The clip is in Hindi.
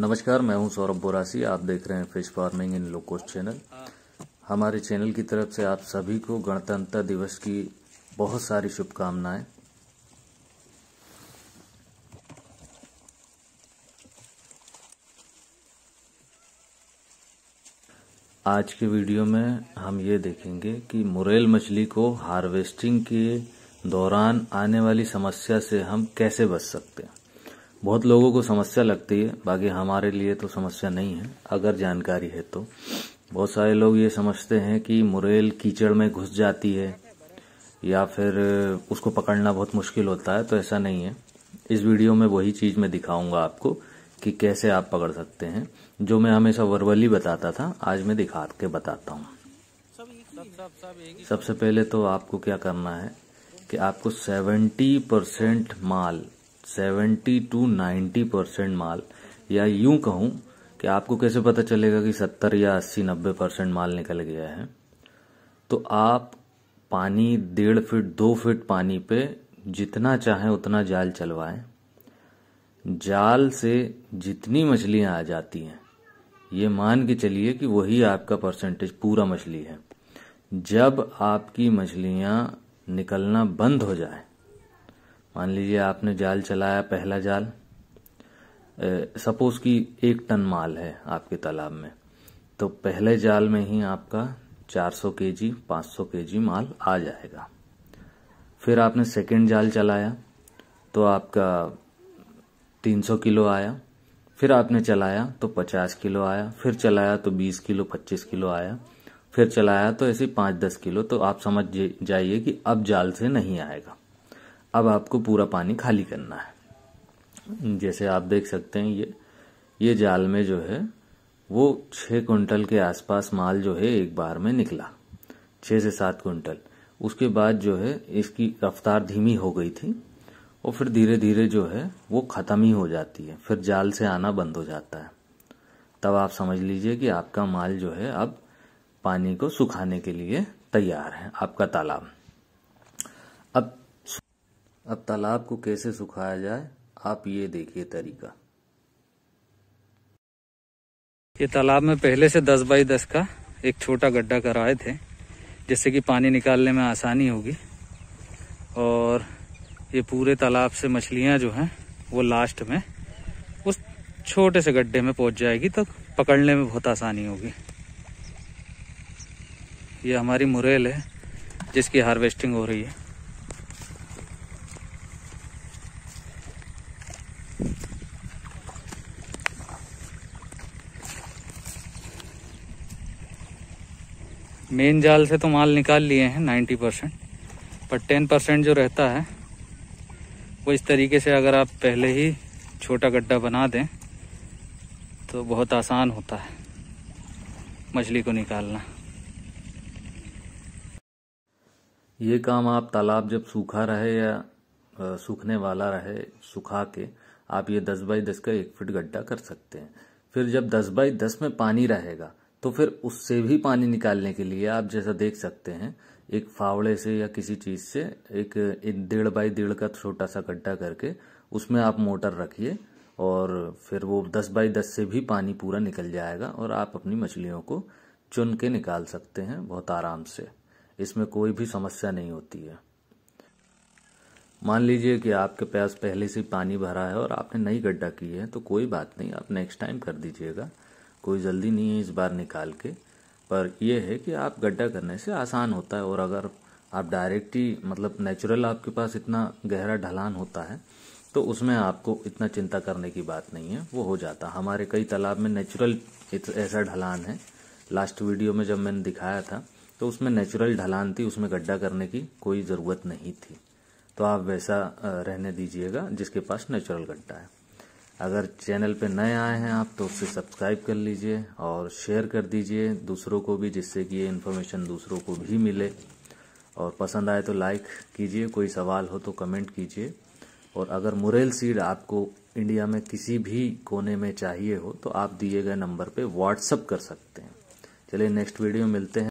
नमस्कार मैं हूं सौरभ बोरासी आप देख रहे हैं फिश फार्मिंग इन लोकोस चैनल हमारे चैनल की तरफ से आप सभी को गणतंत्र दिवस की बहुत सारी शुभकामनाएं आज के वीडियो में हम ये देखेंगे कि मुरेल मछली को हार्वेस्टिंग के दौरान आने वाली समस्या से हम कैसे बच सकते हैं बहुत लोगों को समस्या लगती है बाकी हमारे लिए तो समस्या नहीं है अगर जानकारी है तो बहुत सारे लोग ये समझते हैं कि मुरेल कीचड़ में घुस जाती है या फिर उसको पकड़ना बहुत मुश्किल होता है तो ऐसा नहीं है इस वीडियो में वही चीज़ मैं दिखाऊंगा आपको कि कैसे आप पकड़ सकते हैं जो मैं हमेशा वर्वली बताता था आज मैं दिखा के बताता हूँ सबसे पहले तो आपको क्या करना है कि आपको 70 परसेंट माल सेवेंटी टू नाइन्टी परसेंट माल या यूं कहूं कि आपको कैसे पता चलेगा कि सत्तर या अस्सी नब्बे परसेंट माल निकल गया है तो आप पानी डेढ़ फीट दो फीट पानी पे जितना चाहें उतना जाल चलवाएं जाल से जितनी मछलियां आ जाती हैं ये मान के चलिए कि वही आपका परसेंटेज पूरा मछली है जब आपकी मछलियां निकलना बंद हो जाए मान लीजिए आपने जाल चलाया पहला जाल सपोज कि एक टन माल है आपके तालाब में तो पहले जाल में ही आपका 400 केजी 500 केजी माल आ जाएगा फिर आपने सेकेंड जाल चलाया तो आपका 300 किलो आया फिर आपने चलाया तो 50 किलो आया फिर चलाया तो 20 किलो 25 किलो आया फिर चलाया तो ऐसे 5 दस किलो तो आप समझ जाइए कि अब जाल से नहीं आएगा अब आपको पूरा पानी खाली करना है जैसे आप देख सकते हैं ये ये जाल में जो है वो छः कुंटल के आसपास माल जो है एक बार में निकला छः से सात कुंटल उसके बाद जो है इसकी रफ्तार धीमी हो गई थी और फिर धीरे धीरे जो है वो ख़त्म ही हो जाती है फिर जाल से आना बंद हो जाता है तब आप समझ लीजिए कि आपका माल जो है अब पानी को सुखाने के लिए तैयार है आपका तालाब अब अब तालाब को कैसे सुखाया जाए आप ये देखिए तरीका ये तालाब में पहले से 10 बाई 10 का एक छोटा गड्ढा कराए थे जिससे कि पानी निकालने में आसानी होगी और ये पूरे तालाब से मछलियां जो हैं वो लास्ट में उस छोटे से गड्ढे में पहुंच जाएगी तो पकड़ने में बहुत आसानी होगी ये हमारी मुरेल है जिसकी हार्वेस्टिंग हो रही है मेन जाल से तो माल निकाल लिए हैं नाइन्टी परसेंट पर टेन परसेंट जो रहता है वो इस तरीके से अगर आप पहले ही छोटा गड्ढा बना दें तो बहुत आसान होता है मछली को निकालना ये काम आप तालाब जब सूखा रहे या सूखने वाला रहे सुखा के आप ये दस बाई दस का एक फिट गड्ढा कर सकते हैं फिर जब दस बाई दस में पानी रहेगा तो फिर उससे भी पानी निकालने के लिए आप जैसा देख सकते हैं एक फावड़े से या किसी चीज़ से एक, डेढ़ बाई डेढ़ का छोटा सा गड्ढा करके उसमें आप मोटर रखिए और फिर वो दस बाई दस से भी पानी पूरा निकल जाएगा और आप अपनी मछलियों को चुन के निकाल सकते हैं बहुत आराम से इसमें कोई भी समस्या नहीं होती है मान लीजिए कि आपके पास पहले से पानी भरा है और आपने नई गड्ढा की है तो कोई बात नहीं आप नेक्स्ट टाइम कर दीजिएगा कोई जल्दी नहीं है इस बार निकाल के पर यह है कि आप गड्ढा करने से आसान होता है और अगर आप डायरेक्ट ही मतलब नेचुरल आपके पास इतना गहरा ढलान होता है तो उसमें आपको इतना चिंता करने की बात नहीं है वो हो जाता हमारे कई तालाब में नेचुरल ऐसा ढलान है लास्ट वीडियो में जब मैंने दिखाया था तो उसमें नेचुरल ढलान थी उसमें गड्ढा करने की कोई ज़रूरत नहीं थी तो आप वैसा रहने दीजिएगा जिसके पास नेचुरल गड्ढा है अगर चैनल पे नए आए हैं आप तो उससे सब्सक्राइब कर लीजिए और शेयर कर दीजिए दूसरों को भी जिससे कि ये इन्फॉर्मेशन दूसरों को भी मिले और पसंद आए तो लाइक कीजिए कोई सवाल हो तो कमेंट कीजिए और अगर मुरेल सीड आपको इंडिया में किसी भी कोने में चाहिए हो तो आप दिए गए नंबर पे व्हाट्सअप कर सकते हैं चलिए नेक्स्ट वीडियो मिलते हैं